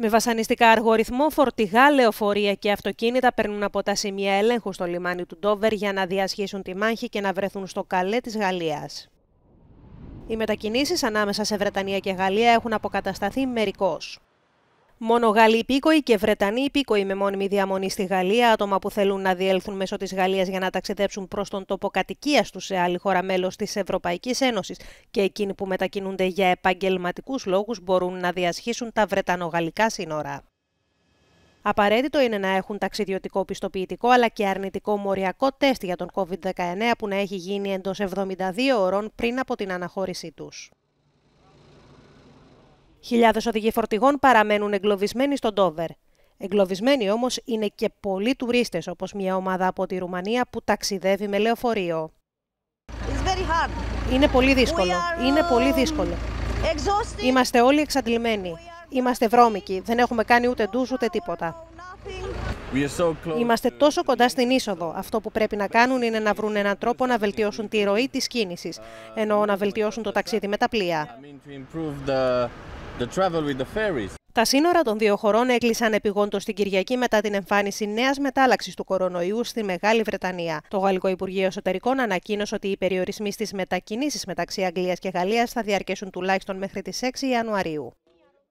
Με βασανιστικά αργοριθμό, φορτηγά, λεωφορεία και αυτοκίνητα περνούν από τα σημεία ελέγχου στο λιμάνι του Ντόβερ για να διασχίσουν τη μάχη και να βρεθούν στο καλέ της Γαλλίας. Οι μετακινήσεις ανάμεσα σε Βρετανία και Γαλλία έχουν αποκατασταθεί μερικώς. Μόνο Γάλλοι υπήκοοι και Βρετανοί υπήκοοι με μόνιμη διαμονή στη Γαλλία, άτομα που θέλουν να διέλθουν μέσω της Γαλλίας για να ταξιδέψουν προς τον τόπο κατοικίας τους σε άλλη χώρα μέλος της Ευρωπαϊκής Ένωσης και εκείνοι που μετακινούνται για επαγγελματικούς λόγους μπορούν να διασχίσουν τα Βρετανογαλλικά σύνορα. Απαραίτητο είναι να έχουν ταξιδιωτικό πιστοποιητικό αλλά και αρνητικό μοριακό τεστ για τον COVID-19 που να έχει γίνει εντός 72 ώρων πριν από την αναχώρησή τους. Χιλιάδες οδηγοί φορτηγών παραμένουν εγκλωβισμένοι στον Ντόβερ. Εγκλωβισμένοι όμως είναι και πολλοί τουρίστες όπως μια ομάδα από τη Ρουμανία που ταξιδεύει με λεωφορείο. Um, είναι πολύ δύσκολο. Είναι πολύ δύσκολο. Είμαστε όλοι εξαντλημένοι. Είμαστε βρώμικοι. Δεν έχουμε κάνει ούτε ντουζ, ούτε τίποτα. Είμαστε τόσο κοντά στην είσοδο. Αυτό που πρέπει να κάνουν είναι να βρουν έναν τρόπο να βελτιώσουν τη ροή της κίνησης, ενώ να βελτιώσουν το ταξίδι με τα πλοία. Τα σύνορα των δύο χωρών έκλεισαν επιγόντως την Κυριακή μετά την εμφάνιση νέας μετάλλαξης του κορονοϊού στη Μεγάλη Βρετανία. Το Γαλλικό Υπουργείο Εσωτερικών ανακοίνωσε ότι οι περιορισμοί στις μετακινήσεις μεταξύ Αγγλίας και Γαλλίας θα διαρκέσουν τουλάχιστον μέχρι τις 6 Ιανουαρίου.